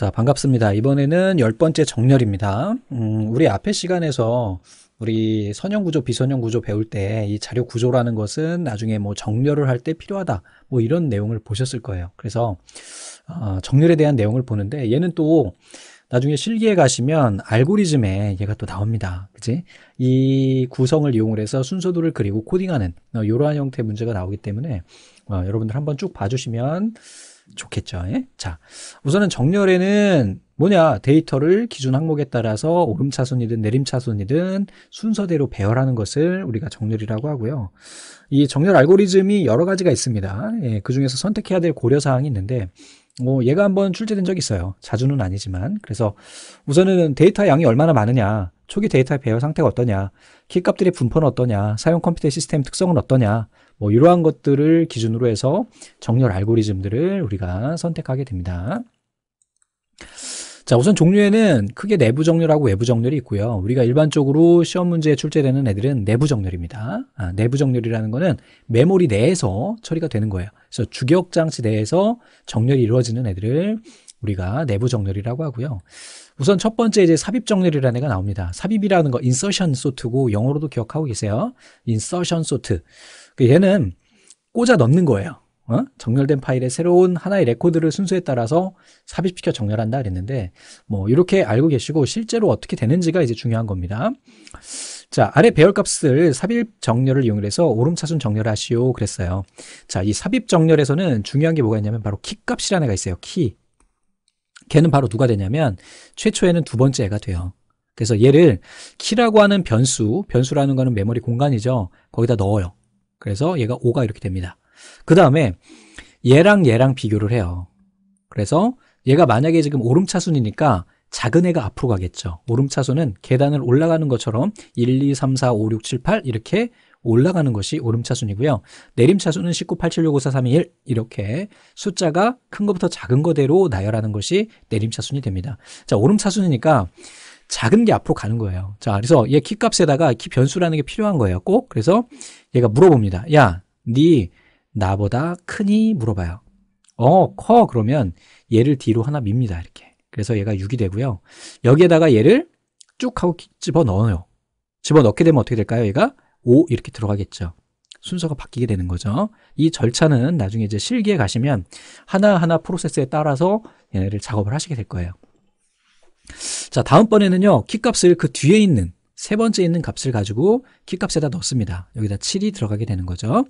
자, 반갑습니다. 이번에는 열 번째 정렬입니다. 음, 우리 앞에 시간에서 우리 선형 구조, 비선형 구조 배울 때 이 자료 구조라는 것은 나중에 뭐 정렬을 할 때 필요하다. 뭐 이런 내용을 보셨을 거예요. 그래서 어, 정렬에 대한 내용을 보는데 얘는 또 나중에 실기에 가시면 알고리즘에 얘가 또 나옵니다. 그지? 이 구성을 이용을 해서 순서도를 그리고 코딩하는 이러한 어, 형태의 문제가 나오기 때문에 어, 여러분들 한번 쭉 봐주시면 좋겠죠. 예? 자, 우선은 정렬에는 뭐냐 데이터를 기준 항목에 따라서 오름차순이든 내림차순이든 순서대로 배열하는 것을 우리가 정렬이라고 하고요. 이 정렬 알고리즘이 여러 가지가 있습니다. 예, 그 중에서 선택해야 될 고려사항이 있는데 뭐 얘가 한번 출제된 적이 있어요. 자주는 아니지만 그래서 우선은 데이터 양이 얼마나 많으냐 초기 데이터 배열 상태가 어떠냐, 키값들의 분포는 어떠냐, 사용 컴퓨터 시스템 특성은 어떠냐, 뭐 이러한 것들을 기준으로 해서 정렬 알고리즘들을 우리가 선택하게 됩니다. 자 우선 종류에는 크게 내부 정렬하고 외부 정렬이 있고요 우리가 일반적으로 시험 문제에 출제되는 애들은 내부 정렬입니다 아, 내부 정렬이라는 거는 메모리 내에서 처리가 되는 거예요 그래서 주격 장치 내에서 정렬이 이루어지는 애들을 우리가 내부 정렬이라고 하고요. 우선 첫 번째 이제 삽입 정렬이라는 애가 나옵니다. 삽입이라는 거 인서션 소트고 영어로도 기억하고 계세요. 인서션 소트. 그 얘는 꽂아 넣는 거예요. 어? 정렬된 파일에 새로운 하나의 레코드를 순서에 따라서 삽입시켜 정렬한다 그랬는데 뭐 이렇게 알고 계시고 실제로 어떻게 되는지가 이제 중요한 겁니다. 자 아래 배열 값을 삽입 정렬을 이용해서 오름차순 정렬하시오 그랬어요. 자 이 삽입 정렬에서는 중요한 게 뭐가 있냐면 바로 키 값이라는 애가 있어요. 키 걔는 바로 누가 되냐면 최초에는 두 번째 애가 돼요. 그래서 얘를 키라고 하는 변수, 변수라는 거는 메모리 공간이죠. 거기다 넣어요. 그래서 얘가 5가 이렇게 됩니다. 그 다음에 얘랑 얘랑 비교를 해요. 그래서 얘가 만약에 지금 오름차순이니까 작은 애가 앞으로 가겠죠. 오름차순은 계단을 올라가는 것처럼 1, 2, 3, 4, 5, 6, 7, 8 이렇게 올라가는 것이 오름차순이고요. 내림차순은 19, 8, 7, 6, 5, 4, 3, 2, 1 이렇게 숫자가 큰 것부터 작은 거대로 나열하는 것이 내림차순이 됩니다. 자, 오름차순이니까 작은 게 앞으로 가는 거예요. 자, 그래서 얘 키값에다가 키 변수라는 게 필요한 거예요. 꼭 그래서 얘가 물어봅니다. 야, 네 나보다 크니 물어봐요. 어, 커 그러면 얘를 뒤로 하나 밉니다. 이렇게. 그래서 얘가 6이 되고요. 여기에다가 얘를 쭉 하고 집어 넣어요. 집어 넣게 되면 어떻게 될까요? 얘가 5 이렇게 들어가겠죠. 순서가 바뀌게 되는 거죠. 이 절차는 나중에 이제 실기에 가시면 하나하나 프로세스에 따라서 얘네를 작업을 하시게 될 거예요. 자, 다음번에는요. 키값을 그 뒤에 있는 세 번째 있는 값을 가지고 키값에다 넣습니다. 여기다 7이 들어가게 되는 거죠.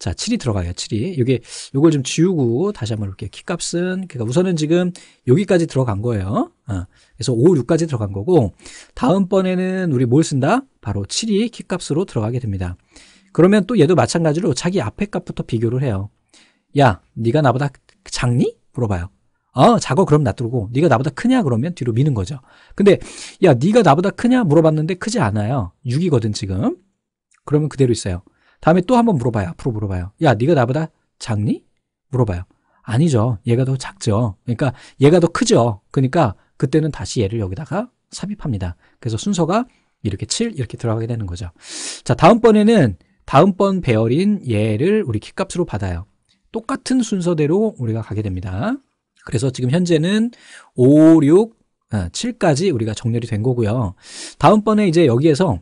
자, 7이 들어가요. 7이. 요게 요걸 좀 지우고 다시 한번 볼게요. 키값은 그러니까 우선은 지금 여기까지 들어간 거예요. 어, 그래서 5, 6까지 들어간 거고 다음번에는 우리 뭘 쓴다? 바로 7이 키값으로 들어가게 됩니다. 그러면 또 얘도 마찬가지로 자기 앞에 값부터 비교를 해요. 야, 네가 나보다 작니? 물어봐요. 어 작어 그럼 놔두고 네가 나보다 크냐 그러면 뒤로 미는 거죠 근데 야 네가 나보다 크냐 물어봤는데 크지 않아요 6이거든 지금 그러면 그대로 있어요 다음에 또 한번 물어봐요 앞으로 물어봐요 야 네가 나보다 작니? 물어봐요 아니죠 얘가 더 작죠 그러니까 얘가 더 크죠 그러니까 그때는 다시 얘를 여기다가 삽입합니다 그래서 순서가 이렇게 7 이렇게 들어가게 되는 거죠 자 다음번에는 다음번 배열인 얘를 우리 키값으로 받아요 똑같은 순서대로 우리가 가게 됩니다 그래서 지금 현재는 5, 6, 7까지 우리가 정렬이 된 거고요. 다음번에 이제 여기에서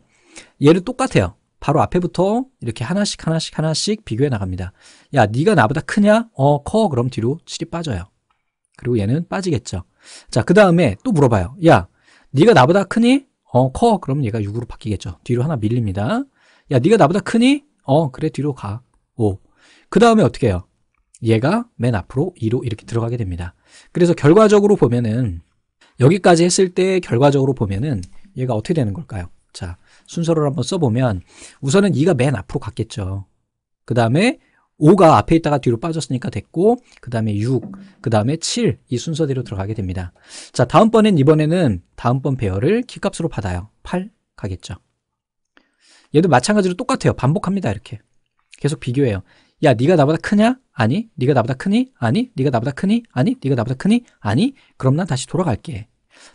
얘를 똑같아요. 바로 앞에부터 이렇게 하나씩 하나씩 하나씩 비교해 나갑니다. 야, 네가 나보다 크냐? 어, 커. 그럼 뒤로 7이 빠져요. 그리고 얘는 빠지겠죠. 자, 그 다음에 또 물어봐요. 야, 네가 나보다 크니? 어, 커. 그럼 얘가 6으로 바뀌겠죠. 뒤로 하나 밀립니다. 야, 네가 나보다 크니? 어, 그래. 뒤로 가. 5. 그 다음에 어떻게 해요? 얘가 맨 앞으로 2로 이렇게 들어가게 됩니다. 그래서 결과적으로 보면은 여기까지 했을 때 결과적으로 보면은 얘가 어떻게 되는 걸까요? 자, 순서를 한번 써보면 우선은 2가 맨 앞으로 갔겠죠. 그 다음에 5가 앞에 있다가 뒤로 빠졌으니까 됐고 그 다음에 6, 그 다음에 7 이 순서대로 들어가게 됩니다. 자, 다음번엔 이번에는 다음번 배열을 키값으로 받아요. 8 가겠죠. 얘도 마찬가지로 똑같아요. 반복합니다. 이렇게. 계속 비교해요. 야 네가 나보다 크냐? 아니 네가 나보다 크니? 아니 네가 나보다 크니? 아니 네가 나보다 크니? 아니 그럼 난 다시 돌아갈게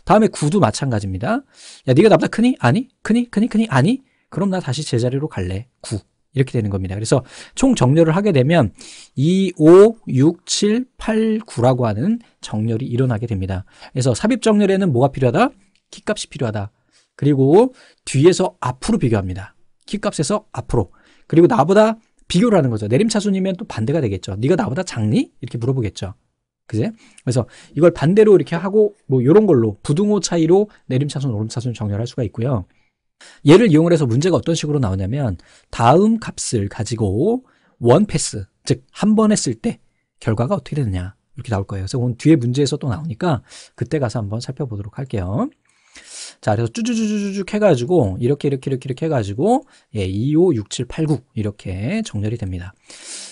다음에 구도 마찬가지입니다 야 네가 나보다 크니? 아니 크니? 크니? 크니? 아니 그럼 나 다시 제자리로 갈래 구 이렇게 되는 겁니다 그래서 총 정렬을 하게 되면 2, 5, 6, 7, 8, 9라고 하는 정렬이 일어나게 됩니다 그래서 삽입 정렬에는 뭐가 필요하다? 키값이 필요하다 그리고 뒤에서 앞으로 비교합니다 키값에서 앞으로 그리고 나보다 비교를 하는 거죠. 내림차순이면 또 반대가 되겠죠. 네가 나보다 작니? 이렇게 물어보겠죠. 그제? 그래서 이걸 반대로 이렇게 하고 뭐 이런 걸로 부등호 차이로 내림차순, 오름차순 정렬할 수가 있고요. 얘를 이용을 해서 문제가 어떤 식으로 나오냐면 다음 값을 가지고 원 패스, 즉 한 번 했을 때 결과가 어떻게 되느냐 이렇게 나올 거예요. 그래서 오늘 뒤에 문제에서 또 나오니까 그때 가서 한번 살펴보도록 할게요. 자, 그래서 쭈쭈쭈쭈쭉 해가지고 이렇게 이렇게 이렇게 이렇게 해가지고 예, 256789 이렇게 정렬이 됩니다.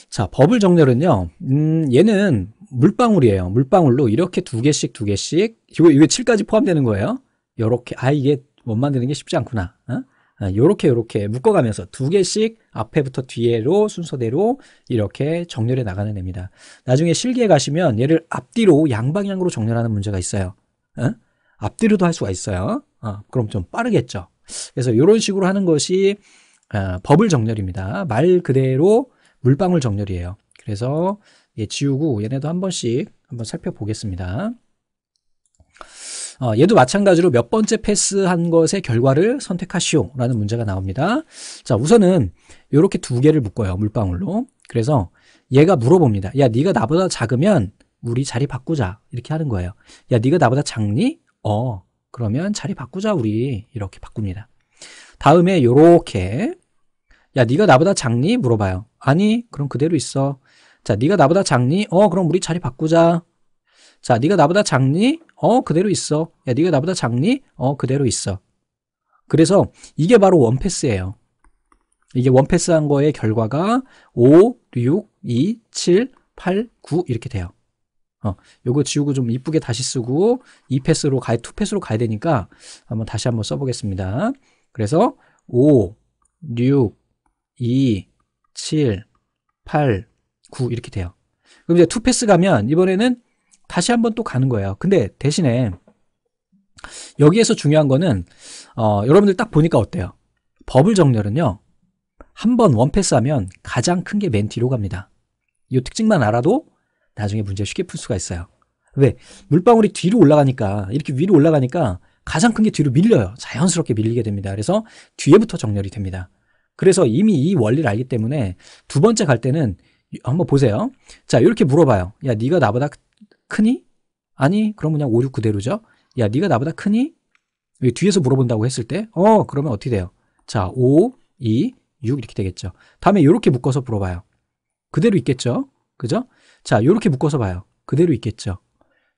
자, 버블 정렬은요. 음, 얘는 물방울이에요. 물방울로 이렇게 두 개씩 두 개씩 이거 이게 7까지 포함되는 거예요. 요렇게 아 이게 못 만드는 게 쉽지 않구나. 어? 아, 요렇게 요렇게 묶어가면서 두 개씩 앞에부터 뒤에로 순서대로 이렇게 정렬해 나가는 애입니다. 나중에 실기에 가시면 얘를 앞뒤로 양방향으로 정렬하는 문제가 있어요. 어? 앞뒤로도 할 수가 있어요. 어, 그럼 좀 빠르겠죠. 그래서 이런 식으로 하는 것이 어, 아, 버블 정렬입니다. 말 그대로 물방울 정렬이에요. 그래서 예, 지우고 얘네도 한 번씩 한번 살펴보겠습니다. 어, 얘도 마찬가지로 몇 번째 패스한 것의 결과를 선택하시오 라는 문제가 나옵니다. 자 우선은 이렇게 두 개를 묶어요. 물방울로. 그래서 얘가 물어봅니다. 야 네가 나보다 작으면 우리 자리 바꾸자 이렇게 하는 거예요. 야 네가 나보다 작니? 어 그러면 자리 바꾸자 우리 이렇게 바꿉니다. 다음에 요렇게 야니가 나보다 작니? 물어봐요. 아니 그럼 그대로 있어. 자니가 나보다 작니? 어 그럼 우리 자리 바꾸자. 자니가 나보다 작니? 어 그대로 있어. 야니가 나보다 작니? 어 그대로 있어. 그래서 이게 바로 원패스예요. 이게 원패스한 거의 결과가 5, 6, 2, 7, 8, 9 이렇게 돼요. 어, 요거 지우고 좀 이쁘게 다시 쓰고 2패스로 가야 2패스로 가야 되니까 한번 다시 한번 써보겠습니다. 그래서 5, 6, 2, 7, 8, 9 이렇게 돼요. 그럼 이제 2패스 가면 이번에는 다시 한번 또 가는 거예요. 근데 대신에 여기에서 중요한 거는 어, 여러분들 딱 보니까 어때요? 버블 정렬은요. 한번 원패스 하면 가장 큰 게 맨 뒤로 갑니다. 이 특징만 알아도 나중에 문제 쉽게 풀 수가 있어요. 왜? 물방울이 뒤로 올라가니까 이렇게 위로 올라가니까 가장 큰 게 뒤로 밀려요. 자연스럽게 밀리게 됩니다. 그래서 뒤에부터 정렬이 됩니다. 그래서 이미 이 원리를 알기 때문에 두 번째 갈 때는 한번 보세요. 자 이렇게 물어봐요. 야 네가 나보다 크니? 아니 그럼 그냥 5, 6 그대로죠. 야 네가 나보다 크니? 뒤에서 물어본다고 했을 때어 그러면 어떻게 돼요? 자 5, 2, 6 이렇게 되겠죠. 다음에 이렇게 묶어서 물어봐요. 그대로 있겠죠. 그죠? 자, 요렇게 묶어서 봐요. 그대로 있겠죠.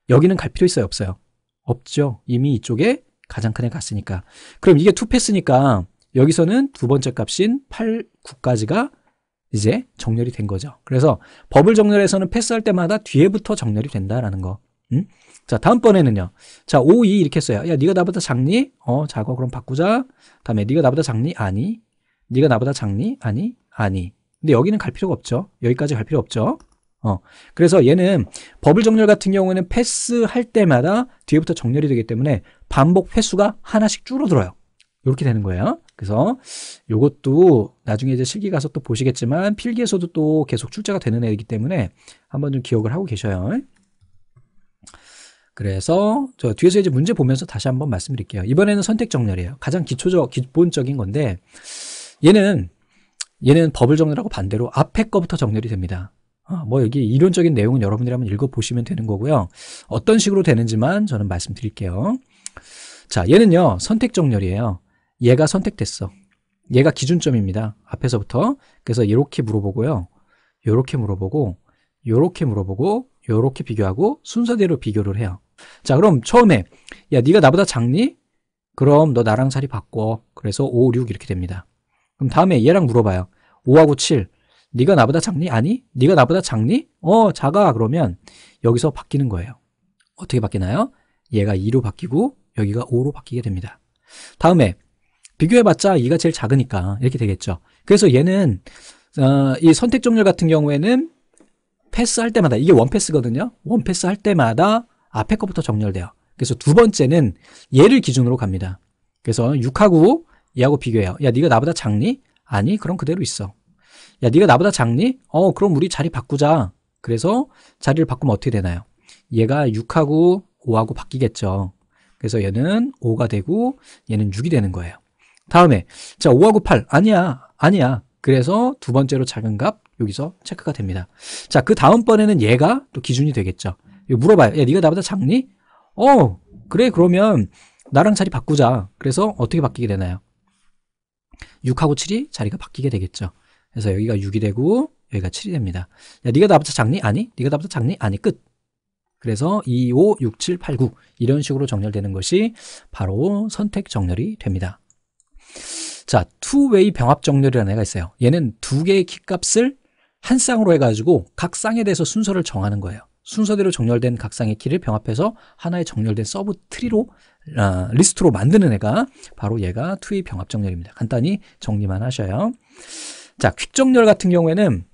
여기는 갈 필요 있어요, 없어요? 없죠. 이미 이쪽에 가장 큰 애 갔으니까. 그럼 이게 투패스니까 여기서는 두 번째 값인 8, 9까지가 이제 정렬이 된 거죠. 그래서 버블 정렬에서는 패스할 때마다 뒤에부터 정렬이 된다라는 거. 음? 자, 다음번에는요. 자, 5, 2 이렇게 써요. 야, 네가 나보다 작니? 어, 작아. 그럼 바꾸자. 다음에 네가 나보다 작니? 아니. 네가 나보다 작니? 아니. 아니. 근데 여기는 갈 필요가 없죠. 여기까지 갈 필요 없죠. 어. 그래서 얘는 버블 정렬 같은 경우는 에 패스할 때마다 뒤에부터 정렬이 되기 때문에 반복 횟수가 하나씩 줄어들어요. 이렇게 되는 거예요. 그래서 이것도 나중에 이제 실기 가서 또 보시겠지만 필기에서도 또 계속 출제가 되는 애이기 때문에 한번 좀 기억을 하고 계셔요. 그래서 저 뒤에서 이제 문제 보면서 다시 한번 말씀드릴게요. 이번에는 선택 정렬이에요. 가장 기초적 기본적인 건데 얘는 얘는 버블 정렬하고 반대로 앞에 거부터 정렬이 됩니다. 어, 뭐 여기 이론적인 내용은 여러분들이 한번 읽어보시면 되는 거고요. 어떤 식으로 되는지만 저는 말씀드릴게요. 자, 얘는요. 선택 정렬이에요. 얘가 선택됐어. 얘가 기준점입니다. 앞에서부터. 그래서 이렇게 물어보고요. 이렇게 물어보고 이렇게 물어보고 이렇게 비교하고 순서대로 비교를 해요. 자, 그럼 처음에 야, 네가 나보다 작니? 그럼 너 나랑 자리 바꿔. 그래서 5, 6 이렇게 됩니다. 그럼 다음에 얘랑 물어봐요. 5하고 7. 네가 나보다 작니? 아니? 네가 나보다 작니? 어 작아 그러면 여기서 바뀌는 거예요 어떻게 바뀌나요? 얘가 2로 바뀌고 여기가 5로 바뀌게 됩니다 다음에 비교해봤자 2가 제일 작으니까 이렇게 되겠죠 그래서 얘는 어, 이 선택 종률 같은 경우에는 패스할 때마다 이게 원패스거든요 원패스 할 때마다 앞에 것부터 정렬돼요 그래서 두 번째는 얘를 기준으로 갑니다 그래서 6하고 얘하고 비교해요 야 네가 나보다 작니? 아니 그럼 그대로 있어 야, 네가 나보다 작니? 어, 그럼 우리 자리 바꾸자. 그래서 자리를 바꾸면 어떻게 되나요? 얘가 6하고 5하고 바뀌겠죠. 그래서 얘는 5가 되고 얘는 6이 되는 거예요. 다음에 자 5하고 8 아니야 아니야 그래서 두 번째로 작은 값 여기서 체크가 됩니다. 자그 다음번에는 얘가 또 기준이 되겠죠. 물어봐요. 야 네가 나보다 작니? 어 그래 그러면 나랑 자리 바꾸자. 그래서 어떻게 바뀌게 되나요? 6하고 7이 자리가 바뀌게 되겠죠. 그래서 여기가 6이 되고 여기가 7이 됩니다. 야, 네가 나부터 작니? 아니. 네가 나부터 작니? 아니. 끝. 그래서 2, 5, 6, 7, 8, 9 이런 식으로 정렬되는 것이 바로 선택 정렬이 됩니다. 자, 투웨이 병합 정렬이라는 애가 있어요. 얘는 두 개의 키값을 한 쌍으로 해가지고 각 쌍에 대해서 순서를 정하는 거예요. 순서대로 정렬된 각 쌍의 키를 병합해서 하나의 정렬된 서브 트리로 어, 리스트로 만드는 애가 바로 얘가 투웨이 병합 정렬입니다. 간단히 정리만 하셔요. 자, 퀵정렬 같은 경우에는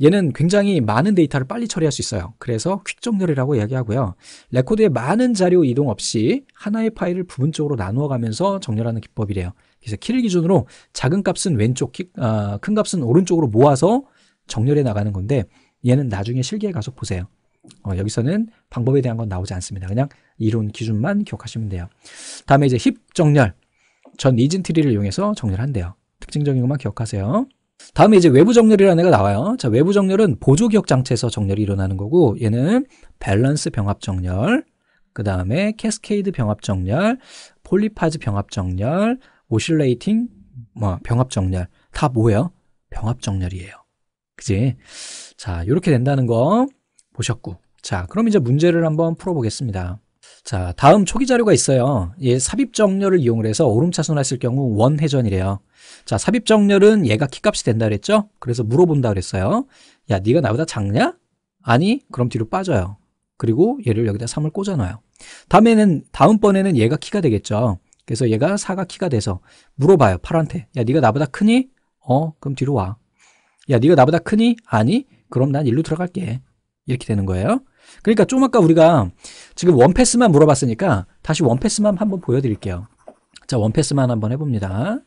얘는 굉장히 많은 데이터를 빨리 처리할 수 있어요. 그래서 퀵정렬이라고 이야기하고요. 레코드에 많은 자료 이동 없이 하나의 파일을 부분적으로 나누어 가면서 정렬하는 기법이래요. 그래서 키를 기준으로 작은 값은 왼쪽, 키, 어, 큰 값은 오른쪽으로 모아서 정렬해 나가는 건데 얘는 나중에 실기에 가서 보세요. 어, 여기서는 방법에 대한 건 나오지 않습니다. 그냥 이론 기준만 기억하시면 돼요. 다음에 이제 힙 정렬. 전 이진 트리를 이용해서 정렬한대요. 특징적인 것만 기억하세요. 다음에 이제 외부 정렬이라는 애가 나와요. 자, 외부 정렬은 보조 기억 장치에서 정렬이 일어나는 거고 얘는 밸런스 병합 정렬, 그 다음에 캐스케이드 병합 정렬, 폴리파즈 병합 정렬, 오실레이팅 뭐 병합 정렬 다 뭐예요? 병합 정렬이에요. 그지? 자, 이렇게 된다는 거 보셨고. 자, 그럼 이제 문제를 한번 풀어 보겠습니다. 자, 다음 초기 자료가 있어요. 예, 삽입 정렬을 이용을 해서 오름차순했을 경우 원회전이래요. 자, 삽입 정렬은 얘가 키값이 된다 그랬죠? 그래서 물어본다 그랬어요. 야, 네가 나보다 작냐? 아니, 그럼 뒤로 빠져요. 그리고 얘를 여기다 3을 꽂아놔요. 다음에는 다음번에는 얘가 키가 되겠죠. 그래서 얘가 4가 키가 돼서 물어봐요. 8한테 야, 네가 나보다 크니? 어, 그럼 뒤로 와. 야, 네가 나보다 크니? 아니, 그럼 난 일로 들어갈게. 이렇게 되는 거예요. 그러니까 좀 아까 우리가 지금 원패스만 물어봤으니까 다시 원패스만 한번 보여드릴게요. 자, 원패스만 한번 해봅니다.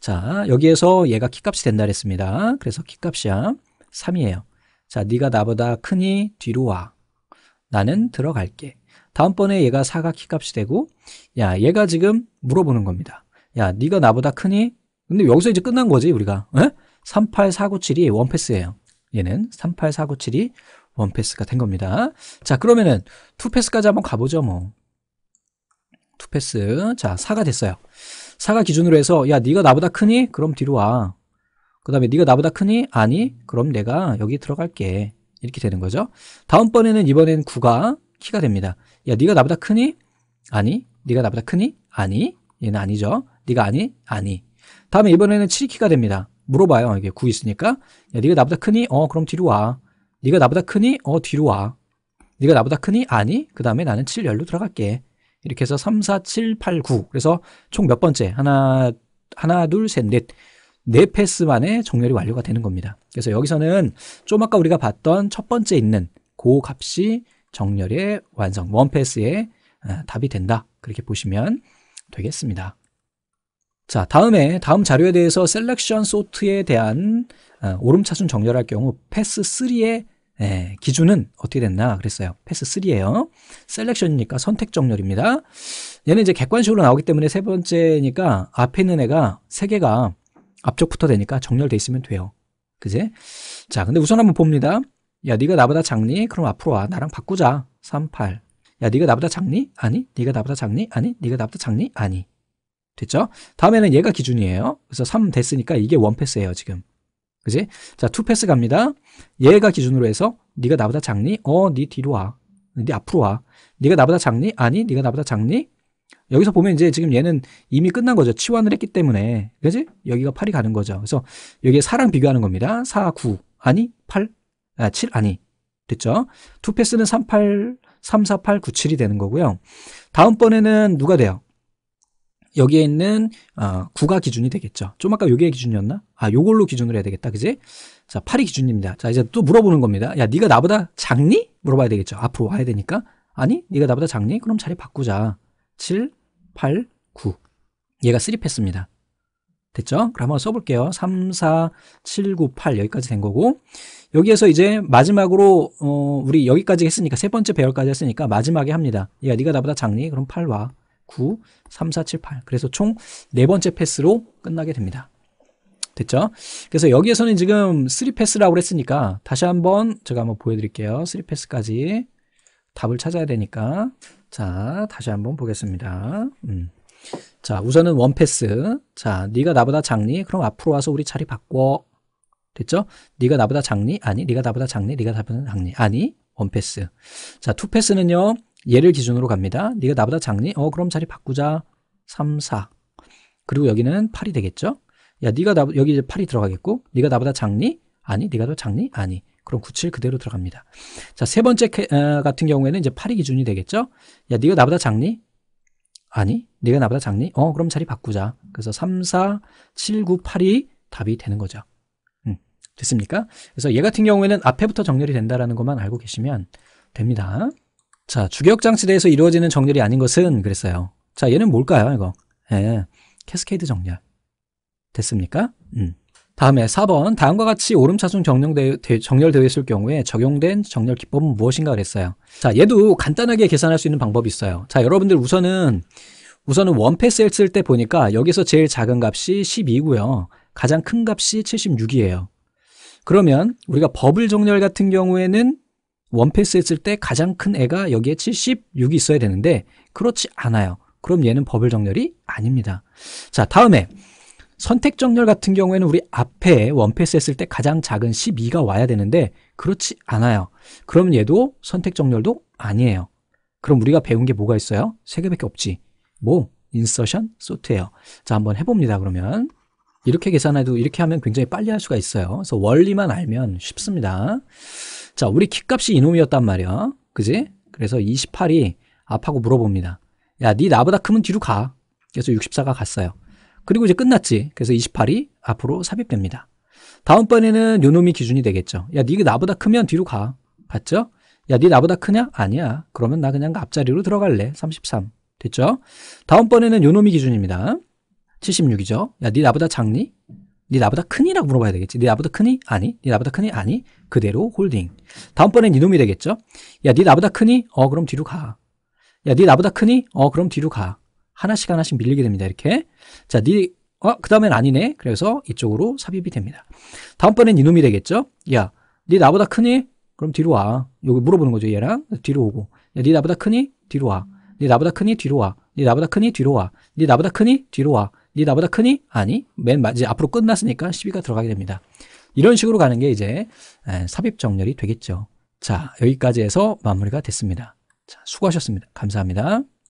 자, 여기에서 얘가 키값이 된다 그랬습니다. 그래서 키값이야 3이에요. 자, 네가 나보다 크니 뒤로 와. 나는 들어갈게. 다음번에 얘가 4가 키값이 되고 야, 얘가 지금 물어보는 겁니다. 야, 네가 나보다 크니? 근데 여기서 이제 끝난 거지, 우리가. 에? 38497이 원패스예요. 얘는 38497이 원패스가 된 겁니다. 자, 그러면은 투패스까지 한번 가보죠, 뭐. 투패스. 자, 4가 됐어요. 4가 기준으로 해서 야, 네가 나보다 크니? 그럼 뒤로 와. 그다음에 네가 나보다 크니? 아니. 그럼 내가 여기 들어갈게. 이렇게 되는 거죠. 다음번에는 이번엔 9가 키가 됩니다. 야, 네가 나보다 크니? 아니. 네가 나보다 크니? 아니. 얘는 아니죠. 네가 아니? 아니. 다음에 이번에는 7키가 됩니다. 물어봐요. 이게 9 있으니까. 야, 네가 나보다 크니? 어, 그럼 뒤로 와. 네가 나보다 크니? 어 뒤로 와. 네가 나보다 크니? 아니. 그 다음에 나는 7열로 들어갈게. 이렇게 해서 3, 4, 7, 8, 9. 그래서 총 몇 번째? 하나, 하나, 둘, 셋, 넷. 네 패스 만에 정렬이 완료가 되는 겁니다. 그래서 여기서는 좀 아까 우리가 봤던 첫 번째 있는 그 값이 정렬의 완성, 원 패스의 아, 답이 된다. 그렇게 보시면 되겠습니다. 자, 다음에 다음 자료에 대해서 셀렉션 소트에 대한 어, 오름차순 정렬할 경우 패스 3의 예, 기준은 어떻게 됐나 그랬어요. 패스 3에요 셀렉션이니까 선택 정렬입니다. 얘는 이제 객관식으로 나오기 때문에 세 번째니까 앞에 있는 애가 세 개가 앞쪽부터 되니까 정렬돼 있으면 돼요. 그제 자, 근데 우선 한번 봅니다. 야, 네가 나보다 작니? 그럼 앞으로 와. 나랑 바꾸자. 3, 8. 야, 네가 나보다 작니? 아니. 네가 나보다 작니? 아니. 네가 나보다 작니? 아니. 됐죠? 다음에는 얘가 기준이에요. 그래서 3 됐으니까 이게 원패스예요, 지금. 그지? 자, 투패스 갑니다. 얘가 기준으로 해서 네가 나보다 작니? 어, 네 뒤로 와. 네 앞으로 와. 네가 나보다 작니? 아니, 네가 나보다 작니? 여기서 보면 이제 지금 얘는 이미 끝난 거죠. 치환을 했기 때문에. 그지? 여기가 8이 가는 거죠. 그래서 여기에 4랑 비교하는 겁니다. 4, 9. 아니, 8. 아, 7 아니. 됐죠? 투패스는 3, 8, 3, 4, 8, 9, 7이 되는 거고요. 다음번에는 누가 돼요? 여기에 있는 어, 9가 기준이 되겠죠. 좀 아까 요게 기준이었나? 아, 요걸로 기준으로 해야 되겠다. 그지? 자, 8이 기준입니다. 자, 이제 또 물어보는 겁니다. 야, 네가 나보다 작니? 물어봐야 되겠죠. 앞으로 와야 되니까. 아니, 네가 나보다 작니? 그럼 자리 바꾸자. 7, 8, 9. 얘가 쓰리패스입니다. 됐죠? 그럼 한번 써볼게요. 3, 4, 7, 9, 8 여기까지 된 거고 여기에서 이제 마지막으로 어, 우리 여기까지 했으니까 세 번째 배열까지 했으니까 마지막에 합니다. 야, 네가 나보다 작니? 그럼 8 와. 9, 3, 4, 7, 8. 그래서 총 네 번째 패스로 끝나게 됩니다. 됐죠? 그래서 여기에서는 지금 3패스라고 그랬으니까 다시 한번 제가 한번 보여드릴게요. 3패스까지 답을 찾아야 되니까 자 다시 한번 보겠습니다. 음. 자 우선은 원패스 자 네가 나보다 작니? 그럼 앞으로 와서 우리 자리 바꿔 됐죠? 네가 나보다 작니? 아니 네가 나보다 작니? 네가 나보다 작니? 아니 원패스 자 투패스는요 얘를 기준으로 갑니다. 네가 나보다 작니? 어 그럼 자리 바꾸자. 3, 4. 그리고 여기는 8이 되겠죠? 야 네가 나 여기 이제 8이 들어가겠고 네가 나보다 작니? 아니. 네가 더 작니? 아니. 그럼 97 그대로 들어갑니다. 자, 세 번째 어, 같은 경우에는 이제 8이 기준이 되겠죠? 야, 네가 나보다 작니? 아니, 네가 나보다 작니? 어, 그럼 자리 바꾸자. 그래서 3, 4, 7, 9, 8이 답이 되는 거죠. 음, 됐습니까? 그래서 얘 같은 경우에는 앞에부터 정렬이 된다라는 것만 알고 계시면 됩니다. 자, 주격장치대에서 이루어지는 정렬이 아닌 것은 그랬어요. 자, 얘는 뭘까요, 이거? 예, 캐스케이드 정렬. 됐습니까? 음. 다음에 4번, 다음과 같이 오름차순 정렬되, 정렬되어 있을 경우에 적용된 정렬 기법은 무엇인가 그랬어요. 자, 얘도 간단하게 계산할 수 있는 방법이 있어요. 자, 여러분들 우선은, 우선은 원패스 를쓸 때 보니까 여기서 제일 작은 값이 12고요. 가장 큰 값이 76이에요. 그러면 우리가 버블 정렬 같은 경우에는 원패스 했을 때 가장 큰 애가 여기에 76이 있어야 되는데 그렇지 않아요. 그럼 얘는 버블 정렬이 아닙니다. 자, 다음에 선택 정렬 같은 경우에는 우리 앞에 원패스 했을 때 가장 작은 12가 와야 되는데 그렇지 않아요. 그럼 얘도 선택 정렬도 아니에요. 그럼 우리가 배운 게 뭐가 있어요? 세 개밖에 없지. 뭐? 인서션, 소트예요. 자, 한번 해봅니다. 그러면 이렇게 계산해도 이렇게 하면 굉장히 빨리 할 수가 있어요. 그래서 원리만 알면 쉽습니다. 자, 우리 키값이 이놈이었단 말이야. 그지? 그래서 28이 앞하고 물어봅니다. 야, 네 나보다 크면 뒤로 가. 그래서 64가 갔어요. 그리고 이제 끝났지. 그래서 28이 앞으로 삽입됩니다. 다음번에는 요놈이 기준이 되겠죠. 야, 네가 나보다 크면 뒤로 가. 봤죠 야, 네 나보다 크냐? 아니야. 그러면 나 그냥 앞자리로 들어갈래. 33. 됐죠? 다음번에는 요놈이 기준입니다. 76이죠. 야, 네 나보다 작니? 니 나보다 크니라고 물어봐야 되겠지. 니 나보다 크니? 아니. 니 나보다 크니? 아니. 그대로 홀딩. 다음번엔 이놈이 되겠죠. 야, 니 나보다 크니? 어, 그럼 뒤로 가. 야, 니 나보다 크니? 어, 그럼 뒤로 가. 하나씩 하나씩 밀리게 됩니다. 이렇게. 자, 니 어, 그다음엔 아니네. 그래서 이쪽으로 삽입이 됩니다. 다음번엔 이놈이 되겠죠. 야, 니 나보다 크니? 그럼 뒤로 와. 여기 물어보는 거죠. 얘랑 뒤로 오고. 야, 니 나보다 크니? 뒤로 와. 니 나보다 크니? 뒤로 와. 니 나보다 크니? 뒤로 와. 와니 나보다 크니? 뒤로 와. 니 나보다 크니? 아니. 맨 이제 앞으로 끝났으니까 12가 들어가게 됩니다. 이런 식으로 가는 게 이제 삽입 정렬이 되겠죠. 자, 여기까지 해서 마무리가 됐습니다. 자, 수고하셨습니다. 감사합니다.